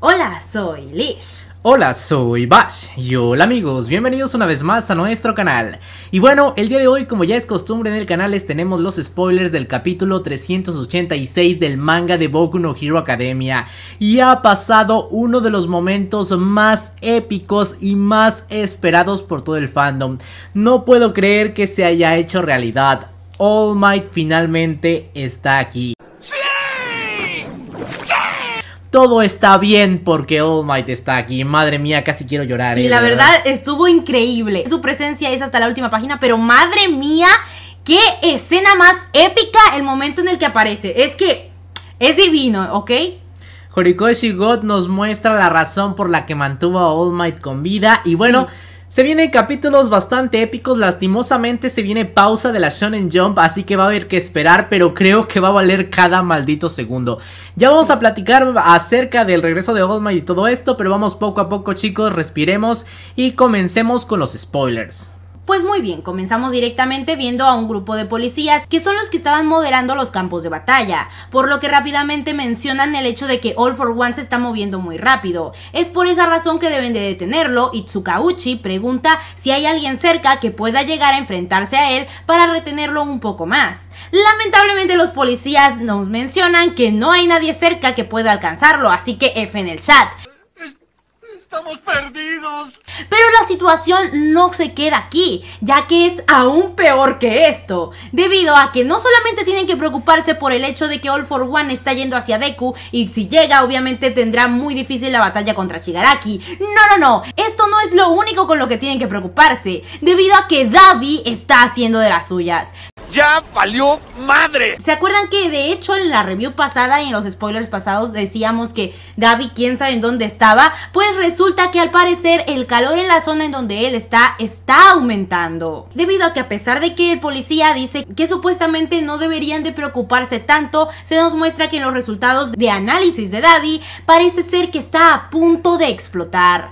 Hola, soy Lish. Hola, soy Bash y hola amigos, bienvenidos una vez más a nuestro canal. Y bueno, el día de hoy como ya es costumbre en el canal les tenemos los spoilers del capítulo 386 del manga de Boku no Hero Academia. Y ha pasado uno de los momentos más épicos y más esperados por todo el fandom. No puedo creer que se haya hecho realidad. All Might finalmente está aquí. ¡Sí! ¡Sí! Todo está bien porque All Might está aquí. Madre mía, casi quiero llorar. Sí, eh, la verdad, estuvo increíble. Su presencia es hasta la última página, pero madre mía, qué escena más épica el momento en el que aparece. Es que es divino, ¿ok? Horikoshi God nos muestra la razón por la que mantuvo a All Might con vida. Y bueno, se vienen capítulos bastante épicos, lastimosamente se viene pausa de la Shonen Jump, así que va a haber que esperar, pero creo que va a valer cada maldito segundo. Ya vamos a platicar acerca del regreso de Old y todo esto, pero vamos poco a poco chicos, respiremos y comencemos con los spoilers. Pues muy bien, comenzamos directamente viendo a un grupo de policías que son los que estaban moderando los campos de batalla, por lo que rápidamente mencionan el hecho de que All for One se está moviendo muy rápido. Es por esa razón que deben de detenerlo y Tsukauchi pregunta si hay alguien cerca que pueda llegar a enfrentarse a él para retenerlo un poco más. Lamentablemente los policías nos mencionan que no hay nadie cerca que pueda alcanzarlo, así que F en el chat. Estamos perdidos. Pero la situación no se queda aquí, ya que es aún peor que esto, debido a que no solamente tienen que preocuparse por el hecho de que All for One está yendo hacia Deku y si llega obviamente tendrá muy difícil la batalla contra Shigaraki. No, no, no, esto no es lo único con lo que tienen que preocuparse, debido a que Davi está haciendo de las suyas ya valió madre. ¿Se acuerdan que de hecho en la review pasada y en los spoilers pasados decíamos que Davi quién sabe en dónde estaba? Pues resulta que al parecer el calor en la zona en donde él está está aumentando. Debido a que a pesar de que el policía dice que supuestamente no deberían de preocuparse tanto, se nos muestra que en los resultados de análisis de Davy parece ser que está a punto de explotar.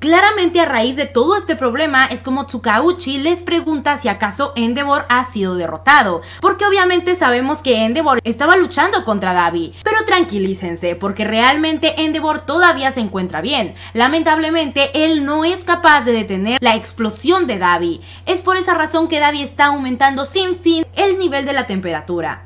Claramente a raíz de todo este problema es como Tsukauchi les pregunta si acaso Endeavor ha sido derrotado, porque obviamente sabemos que Endeavor estaba luchando contra Davi, pero tranquilícense porque realmente Endeavor todavía se encuentra bien. Lamentablemente él no es capaz de detener la explosión de Davi, es por esa razón que Davi está aumentando sin fin el nivel de la temperatura.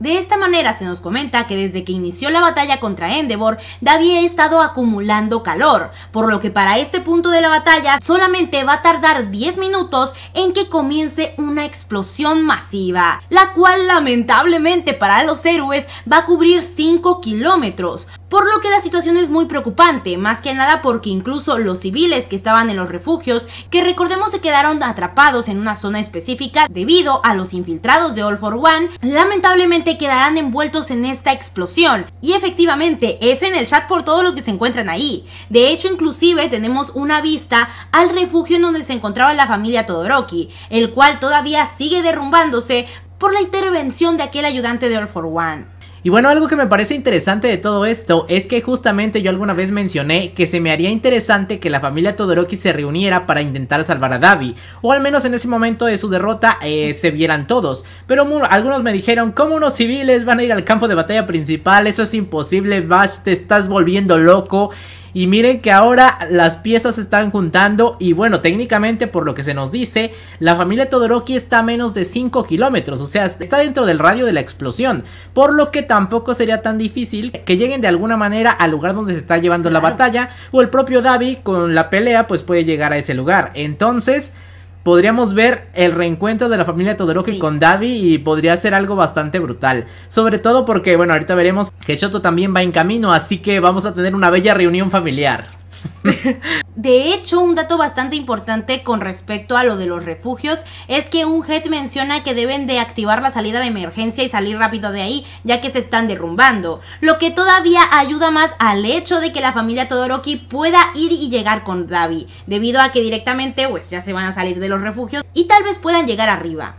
De esta manera se nos comenta que desde que inició la batalla contra Endeavor, Davi ha estado acumulando calor, por lo que para este punto de la batalla solamente va a tardar 10 minutos en que comience una explosión masiva, la cual lamentablemente para los héroes va a cubrir 5 kilómetros, por lo que la situación es muy preocupante, más que nada porque incluso los civiles que estaban en los refugios, que recordemos se quedaron atrapados en una zona específica debido a los infiltrados de All for One, lamentablemente quedarán envueltos en esta explosión. Y efectivamente, F en el chat por todos los que se encuentran ahí. De hecho, inclusive tenemos una vista al refugio en donde se encontraba la familia Todoroki, el cual todavía sigue derrumbándose por la intervención de aquel ayudante de All for One. Y bueno, algo que me parece interesante de todo esto es que justamente yo alguna vez mencioné que se me haría interesante que la familia Todoroki se reuniera para intentar salvar a Davi, o al menos en ese momento de su derrota eh, se vieran todos, pero algunos me dijeron, ¿cómo unos civiles van a ir al campo de batalla principal? Eso es imposible, Bash, te estás volviendo loco. Y miren que ahora las piezas se están juntando y bueno, técnicamente por lo que se nos dice, la familia Todoroki está a menos de 5 kilómetros, o sea, está dentro del radio de la explosión, por lo que tampoco sería tan difícil que lleguen de alguna manera al lugar donde se está llevando la batalla o el propio Davi con la pelea pues puede llegar a ese lugar. Entonces podríamos ver el reencuentro de la familia Todoroki con Davi y podría ser algo bastante brutal. Sobre todo porque, bueno, ahorita veremos que Shoto también va en camino, así que vamos a tener una bella reunión familiar. de hecho, un dato bastante importante con respecto a lo de los refugios es que un head menciona que deben de activar la salida de emergencia y salir rápido de ahí, ya que se están derrumbando, lo que todavía ayuda más al hecho de que la familia Todoroki pueda ir y llegar con Davi, debido a que directamente pues ya se van a salir de los refugios y tal vez puedan llegar arriba.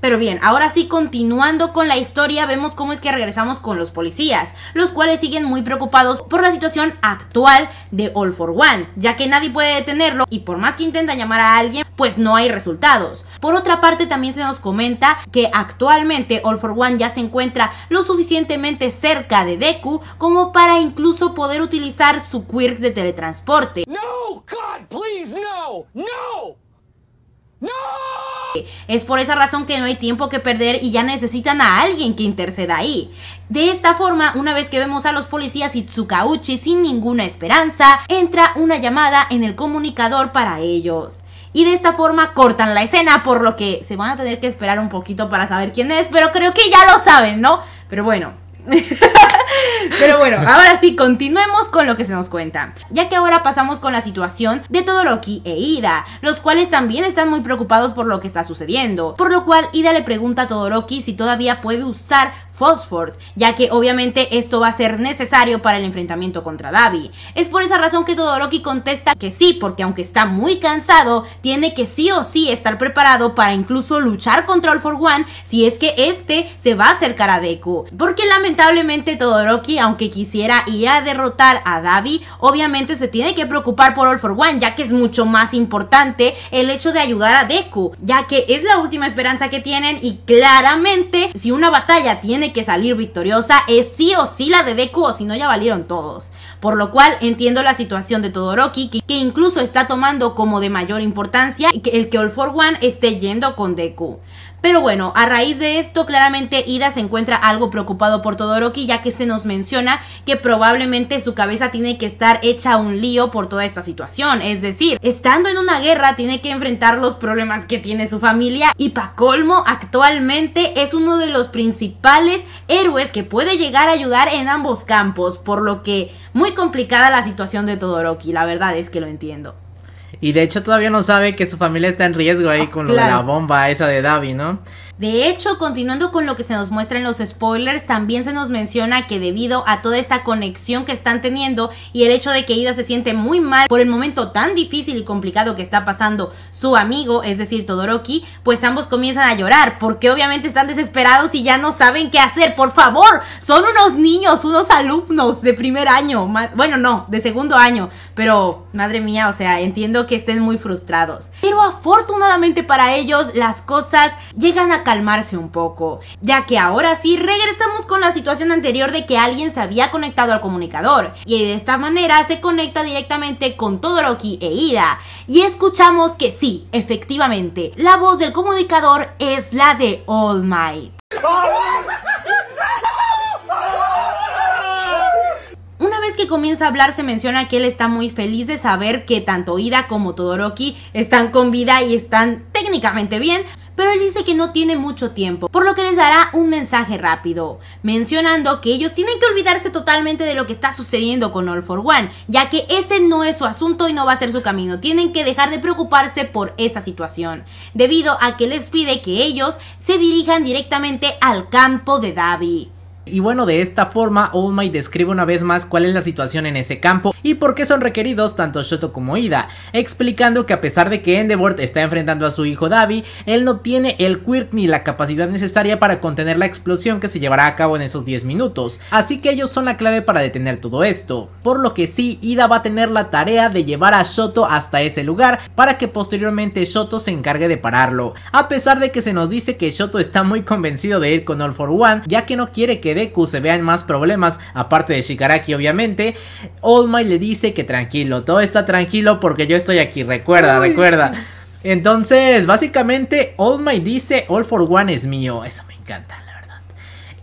Pero bien, ahora sí, continuando con la historia, vemos cómo es que regresamos con los policías, los cuales siguen muy preocupados por la situación actual de All for One, ya que nadie puede detenerlo y por más que intentan llamar a alguien, pues no hay resultados. Por otra parte, también se nos comenta que actualmente All for One ya se encuentra lo suficientemente cerca de Deku como para incluso poder utilizar su quirk de teletransporte. No, God, please, no, no. ¡No! Es por esa razón que no hay tiempo que perder y ya necesitan a alguien que interceda ahí. De esta forma, una vez que vemos a los policías y Tsukauchi sin ninguna esperanza, entra una llamada en el comunicador para ellos. Y de esta forma cortan la escena, por lo que se van a tener que esperar un poquito para saber quién es, pero creo que ya lo saben, ¿no? Pero bueno. Pero bueno, ahora sí, continuemos con lo que se nos cuenta. Ya que ahora pasamos con la situación de Todoroki e Ida, los cuales también están muy preocupados por lo que está sucediendo. Por lo cual, Ida le pregunta a Todoroki si todavía puede usar Fosford, ya que obviamente esto va a ser necesario para el enfrentamiento contra Davi. Es por esa razón que Todoroki contesta que sí, porque aunque está muy cansado, tiene que sí o sí estar preparado para incluso luchar contra All For One si es que este se va a acercar a Deku. Porque lamentablemente Todoroki, aunque quisiera ir a derrotar a Davi, obviamente se tiene que preocupar por All For One, ya que es mucho más importante el hecho de ayudar a Deku, ya que es la última esperanza que tienen y claramente si una batalla tiene que salir victoriosa es sí o sí la de Deku o si no ya valieron todos. Por lo cual entiendo la situación de Todoroki que, que incluso está tomando como de mayor importancia que el que All for One esté yendo con Deku. Pero bueno, a raíz de esto, claramente Ida se encuentra algo preocupado por Todoroki, ya que se nos menciona que probablemente su cabeza tiene que estar hecha un lío por toda esta situación. Es decir, estando en una guerra, tiene que enfrentar los problemas que tiene su familia. Y pa' colmo, actualmente es uno de los principales héroes que puede llegar a ayudar en ambos campos, por lo que muy complicada la situación de Todoroki, la verdad es que lo entiendo. Y de hecho todavía no sabe que su familia está en riesgo ahí ah, con lo de la bomba esa de Davi, ¿no? De hecho, continuando con lo que se nos muestra en los spoilers, también se nos menciona que debido a toda esta conexión que están teniendo y el hecho de que Ida se siente muy mal por el momento tan difícil y complicado que está pasando su amigo, es decir, Todoroki, pues ambos comienzan a llorar porque obviamente están desesperados y ya no saben qué hacer. Por favor, son unos niños, unos alumnos de primer año, bueno, no, de segundo año, pero madre mía, o sea, entiendo que estén muy frustrados. Pero afortunadamente para ellos las cosas llegan a calmarse un poco, ya que ahora sí regresamos con la situación anterior de que alguien se había conectado al comunicador y de esta manera se conecta directamente con Todoroki e Ida y escuchamos que sí, efectivamente, la voz del comunicador es la de All Might. Una vez que comienza a hablar se menciona que él está muy feliz de saber que tanto Ida como Todoroki están con vida y están técnicamente bien, él dice que no tiene mucho tiempo, por lo que les dará un mensaje rápido, mencionando que ellos tienen que olvidarse totalmente de lo que está sucediendo con All for One, ya que ese no es su asunto y no va a ser su camino, tienen que dejar de preocuparse por esa situación, debido a que les pide que ellos se dirijan directamente al campo de Davi. Y bueno, de esta forma, Might describe una vez más cuál es la situación en ese campo y por qué son requeridos tanto Shoto como Ida, explicando que a pesar de que Endeavor está enfrentando a su hijo Davi, él no tiene el quirk ni la capacidad necesaria para contener la explosión que se llevará a cabo en esos 10 minutos, así que ellos son la clave para detener todo esto, por lo que sí, Ida va a tener la tarea de llevar a Shoto hasta ese lugar para que posteriormente Shoto se encargue de pararlo, a pesar de que se nos dice que Shoto está muy convencido de ir con All for One, ya que no quiere que Deku se vean más problemas, aparte de Shikaraki, obviamente, All Might le dice que tranquilo, todo está tranquilo porque yo estoy aquí, recuerda, recuerda. Entonces, básicamente, All Might dice, All for One es mío, eso me encanta. la verdad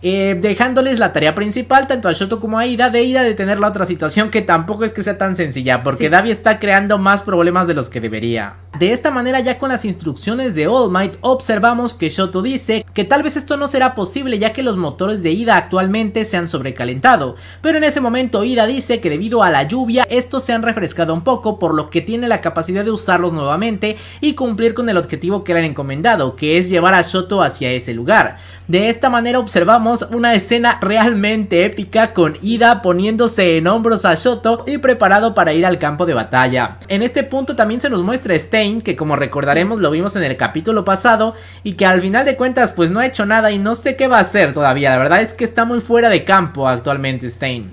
eh, dejándoles la tarea principal tanto a Shoto como a Ida de Ida de tener la otra situación que tampoco es que sea tan sencilla porque sí. está creando más problemas de los que debería. De esta manera ya con las instrucciones de All Might observamos que Shoto dice que tal vez esto no será posible ya que los motores de Ida actualmente se han sobrecalentado, pero en ese momento Ida dice que debido a la lluvia estos se han refrescado un poco por lo que tiene la capacidad de usarlos nuevamente y cumplir con el objetivo que le han encomendado, que es llevar a Shoto hacia ese lugar. De esta manera observamos una escena realmente épica con Ida poniéndose en hombros a Shoto y preparado para ir al campo de batalla. En este punto también se nos muestra Stein que como recordaremos lo vimos en el capítulo pasado y que al final de cuentas pues no ha hecho nada y no sé qué va a hacer todavía. La verdad es que está muy fuera de campo actualmente Stein.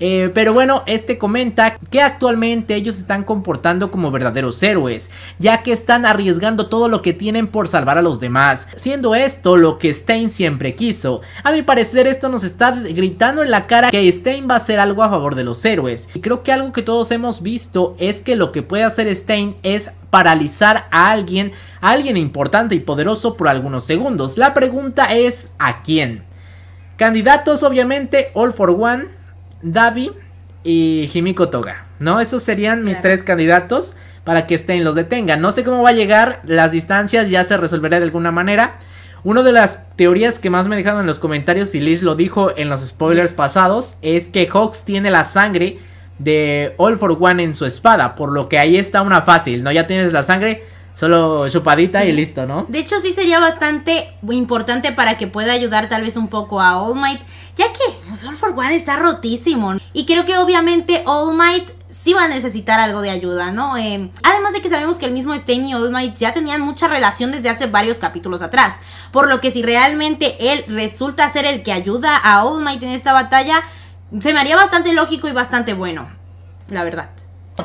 Eh, pero bueno, este comenta que actualmente ellos están comportando como verdaderos héroes, ya que están arriesgando todo lo que tienen por salvar a los demás, siendo esto lo que Stein siempre quiso. A mi parecer esto nos está gritando en la cara que Stein va a hacer algo a favor de los héroes, y creo que algo que todos hemos visto es que lo que puede hacer Stein es paralizar a alguien, a alguien importante y poderoso por algunos segundos. La pregunta es, ¿a quién? Candidatos obviamente, All for One, Davi y Jimiko Toga, ¿no? Esos serían mis tres candidatos para que estén los detengan. No sé cómo va a llegar, las distancias ya se resolverá de alguna manera. Una de las teorías que más me dejaron en los comentarios, y Liz lo dijo en los spoilers pasados, es que Hawks tiene la sangre de All for One en su espada, por lo que ahí está una fácil, ¿no? Ya tienes la sangre, Solo chupadita y listo, ¿no? De hecho, sí sería bastante importante para que pueda ayudar tal vez un poco a All Might, ya que Soul for One está rotísimo. Y creo que obviamente All Might sí va a necesitar algo de ayuda, ¿no? Em, además de que sabemos que el mismo Stain y All Might ya tenían mucha relación desde hace varios capítulos atrás. Por lo que si realmente él resulta ser el que ayuda a All Might en esta batalla, se me haría bastante lógico y bastante bueno, la verdad.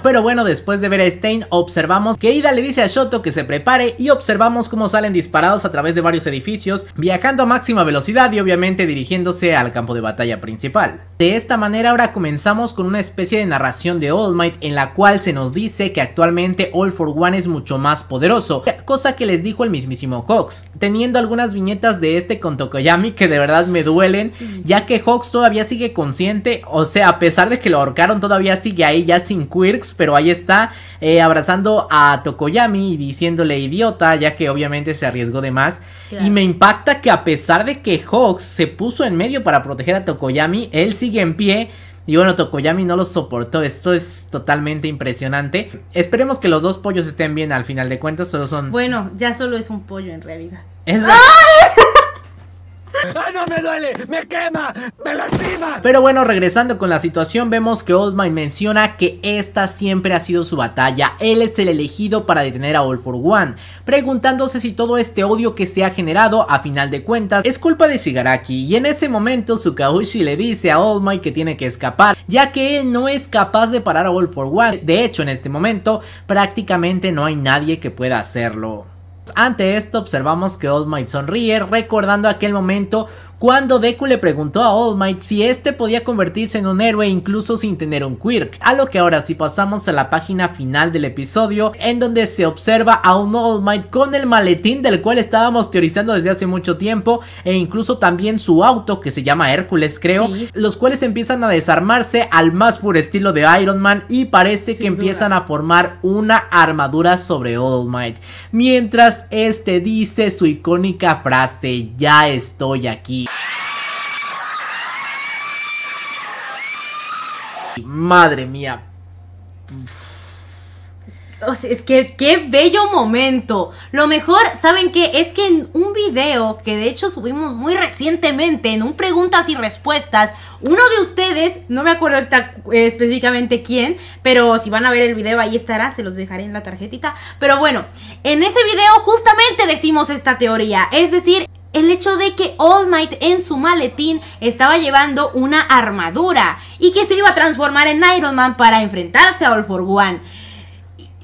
Pero bueno, después de ver a Stein, observamos que Ida le dice a Shoto que se prepare y observamos cómo salen disparados a través de varios edificios, viajando a máxima velocidad y obviamente dirigiéndose al campo de batalla principal. De esta manera ahora comenzamos con una especie de narración de All Might en la cual se nos dice que actualmente All for One es mucho más poderoso, cosa que les dijo el mismísimo Hawks, teniendo algunas viñetas de este con Tokoyami que de verdad me duelen, ya que Hawks todavía sigue consciente, o sea, a pesar de que lo ahorcaron todavía sigue ahí ya sin queer pero ahí está eh, abrazando a Tokoyami y diciéndole idiota, ya que obviamente se arriesgó de más. Y me impacta que a pesar de que Hawks se puso en medio para proteger a Tokoyami, él sigue en pie. Y bueno, Tokoyami no lo soportó. Esto es totalmente impresionante. Esperemos que los dos pollos estén bien al final de cuentas. Solo son. Bueno, ya solo es un pollo en realidad. Es duele, me quema, me lastima. Pero bueno, regresando con la situación, vemos que Old Might menciona que esta siempre ha sido su batalla. Él es el elegido para detener a All for One, preguntándose si todo este odio que se ha generado, a final de cuentas, es culpa de Shigaraki. Y en ese momento, Tsukaushi le dice a Old Might que tiene que escapar, ya que él no es capaz de parar a All for One. De hecho, en este momento, prácticamente no hay nadie que pueda hacerlo. Ante esto observamos que Old Might sonríe recordando aquel momento cuando Deku le preguntó a All Might si este podía convertirse en un héroe incluso sin tener un quirk, a lo que ahora si pasamos a la página final del episodio en donde se observa a un All Might con el maletín del cual estábamos teorizando desde hace mucho tiempo e incluso también su auto que se llama Hércules creo, los cuales empiezan a desarmarse al más puro estilo de Iron Man y parece que empiezan a formar una armadura sobre All Might, mientras este dice su icónica frase ya estoy aquí. Madre mía. O es que qué bello momento. Lo mejor, ¿saben qué? Es que en un video que de hecho subimos muy recientemente, en un preguntas y respuestas, uno de ustedes, no me acuerdo eh, específicamente quién, pero si van a ver el video ahí estará, se los dejaré en la tarjetita. Pero bueno, en ese video justamente decimos esta teoría. Es decir, el hecho de que All Might en su maletín estaba llevando una armadura y que se iba a transformar en Iron Man para enfrentarse a All for One.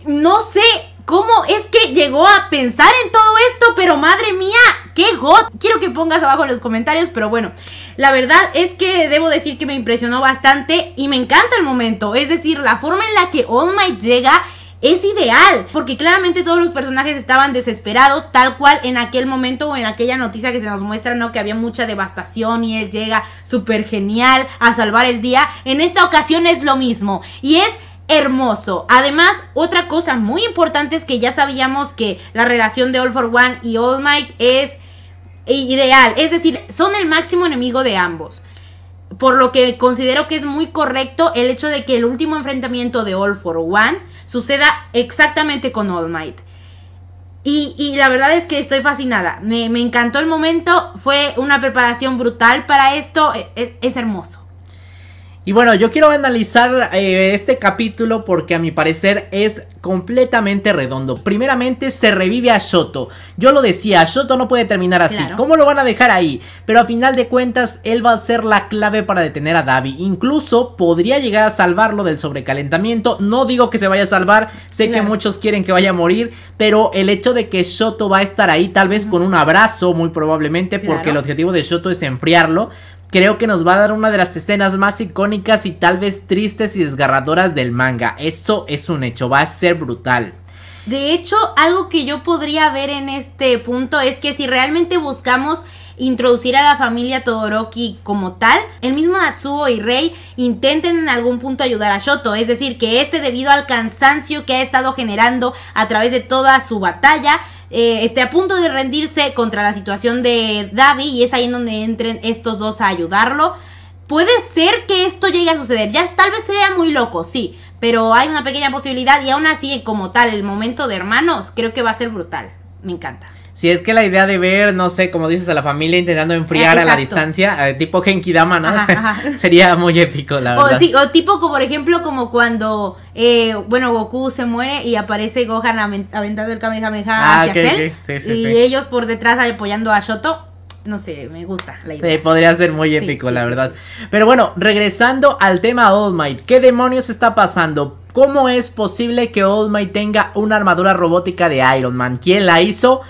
No sé cómo es que llegó a pensar en todo esto, pero madre mía, qué got. Quiero que pongas abajo en los comentarios, pero bueno, la verdad es que debo decir que me impresionó bastante y me encanta el momento, es decir, la forma en la que All Might llega es ideal, porque claramente todos los personajes estaban desesperados, tal cual en aquel momento o en aquella noticia que se nos muestra, ¿no? Que había mucha devastación y él llega súper genial a salvar el día. En esta ocasión es lo mismo y es hermoso. Además, otra cosa muy importante es que ya sabíamos que la relación de All for One y All Might es ideal, es decir, son el máximo enemigo de ambos. Por lo que considero que es muy correcto el hecho de que el último enfrentamiento de All for One suceda exactamente con All Might. Y, la verdad es que estoy fascinada. Me, encantó el momento. Fue una preparación brutal para esto. E, e, es hermoso. Y bueno, yo quiero analizar eh, este capítulo porque a mi parecer es completamente redondo. Primeramente se revive a Shoto. Yo lo decía, Shoto no puede terminar así. ¿Cómo lo van a dejar ahí? Pero a final de cuentas, él va a ser la clave para detener a Davi. Incluso podría llegar a salvarlo del sobrecalentamiento. No digo que se vaya a salvar, sé que muchos quieren que vaya a morir, pero el hecho de que Shoto va a estar ahí, tal vez con un abrazo, muy probablemente, porque el objetivo de Shoto es enfriarlo, creo que nos va a dar una de las escenas más icónicas y tal vez tristes y desgarradoras del manga. Eso es un hecho, va a ser brutal. De hecho, algo que yo podría ver en este punto es que si realmente buscamos introducir a la familia Todoroki como tal, el mismo Atsuo y Rei intenten en algún punto ayudar a Shoto, es decir, que este debido al cansancio que ha estado generando a través de toda su batalla, eh, esté a punto de rendirse contra la situación de Davi y es ahí en donde entren estos dos a ayudarlo. Puede ser que esto llegue a suceder, ya tal vez sea muy loco, sí, pero hay una pequeña posibilidad y aún así como tal el momento de hermanos creo que va a ser brutal, me encanta. Si es que la idea de ver, no sé, como dices, a la familia intentando enfriar a la distancia, eh, tipo Genki Dama, ¿no? Sería muy épico, la verdad. O, tipo, como, por ejemplo, como cuando, eh, bueno, Goku se muere y aparece Gohan aventando el Kamehameha ah, hacia él, y ellos por detrás apoyando a Shoto no sé, me gusta la idea. Sí, podría ser muy épico, la verdad. Pero bueno, regresando al tema All Might, ¿qué demonios está pasando? ¿Cómo es posible que All Might tenga una armadura robótica de Iron Man? ¿Quién la hizo?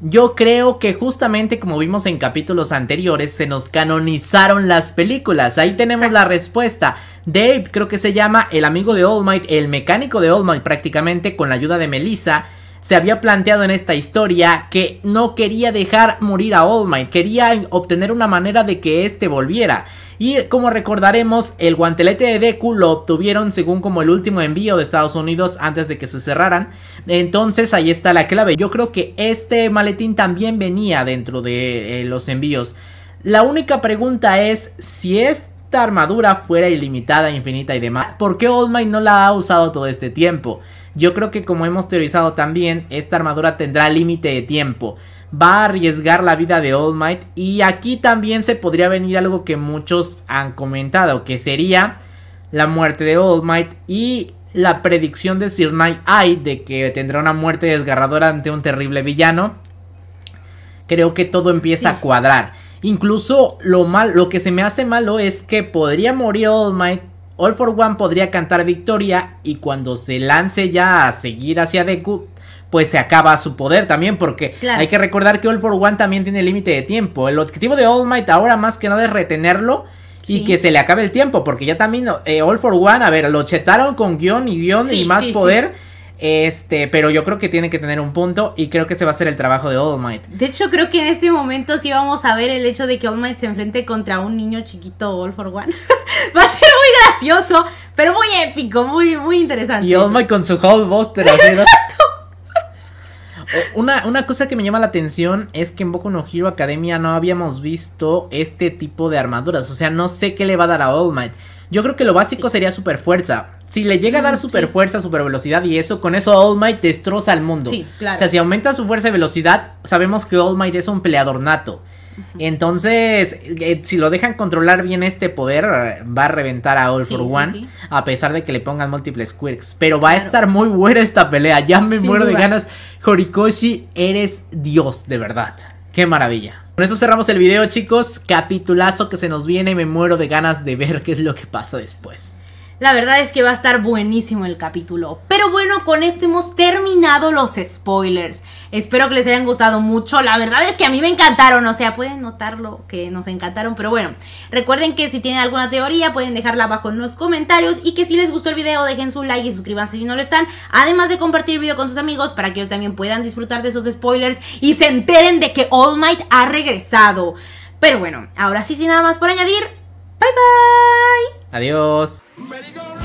Yo creo que justamente como vimos en capítulos anteriores, se nos canonizaron las películas. Ahí tenemos la respuesta. Dave, creo que se llama el amigo de All Might, el mecánico de All Might prácticamente, con la ayuda de Melissa se había planteado en esta historia que no quería dejar morir a All Might, quería obtener una manera de que éste volviera. Y como recordaremos, el guantelete de Deku lo obtuvieron según como el último envío de Estados Unidos antes de que se cerraran. Entonces ahí está la clave. Yo creo que este maletín también venía dentro de eh, los envíos. La única pregunta es si esta armadura fuera ilimitada, infinita y demás, ¿por qué All Might no la ha usado todo este tiempo? Yo creo que como hemos teorizado también, esta armadura tendrá límite de tiempo. Va a arriesgar la vida de All Might. Y aquí también se podría venir algo que muchos han comentado, que sería la muerte de All Might y la predicción de Sir Night Eye de que tendrá una muerte desgarradora ante un terrible villano. Creo que todo empieza a cuadrar. Incluso lo mal, lo que se me hace malo es que podría morir All Might, All for One podría cantar victoria y cuando se lance ya a seguir hacia Deku, pues se acaba su poder también porque hay que recordar que All for One también tiene límite de tiempo. El objetivo de All Might ahora más que nada es retenerlo y que se le acabe el tiempo porque ya también eh, All for One, a ver, lo chetaron con guión y guión y más poder este, pero yo creo que tiene que tener un punto y creo que se va a ser el trabajo de All Might. De hecho, creo que en este momento sí vamos a ver el hecho de que All Might se enfrente contra un niño chiquito All for One. va a ser muy gracioso, pero muy épico, muy, muy interesante. Y All Might con su Hulkbuster Exacto. Exacto... Una, una, cosa que me llama la atención es que en Boku no Hero Academia no habíamos visto este tipo de armaduras. O sea, no sé qué le va a dar a All Might. Yo creo que lo básico sería super fuerza. Si le llega a dar mm, super fuerza, super velocidad y eso, con eso All Might destroza al mundo. Sí, claro. O sea, si aumenta su fuerza y velocidad, sabemos que All Might es un peleador nato. Entonces, eh, si lo dejan controlar bien este poder, va a reventar a All for One, a pesar de que le pongan múltiples quirks. Pero va a estar muy buena esta pelea, ya me muero de ganas. Horikoshi, eres Dios, de verdad. Qué maravilla. Con eso cerramos el video, chicos. Capitulazo que se nos viene, me muero de ganas de ver qué es lo que pasa después. La verdad es que va a estar buenísimo el capítulo. Pero bueno, con esto hemos terminado los spoilers. Espero que les hayan gustado mucho. La verdad es que a mí me encantaron. O sea, pueden notarlo que nos encantaron. Pero bueno, recuerden que si tienen alguna teoría pueden dejarla abajo en los comentarios. Y que si les gustó el video dejen su like y suscríbanse si no lo están. Además de compartir el video con sus amigos para que ellos también puedan disfrutar de esos spoilers. Y se enteren de que All Might ha regresado. Pero bueno, ahora sí sin nada más por añadir. Bye bye. Adiós. Merry go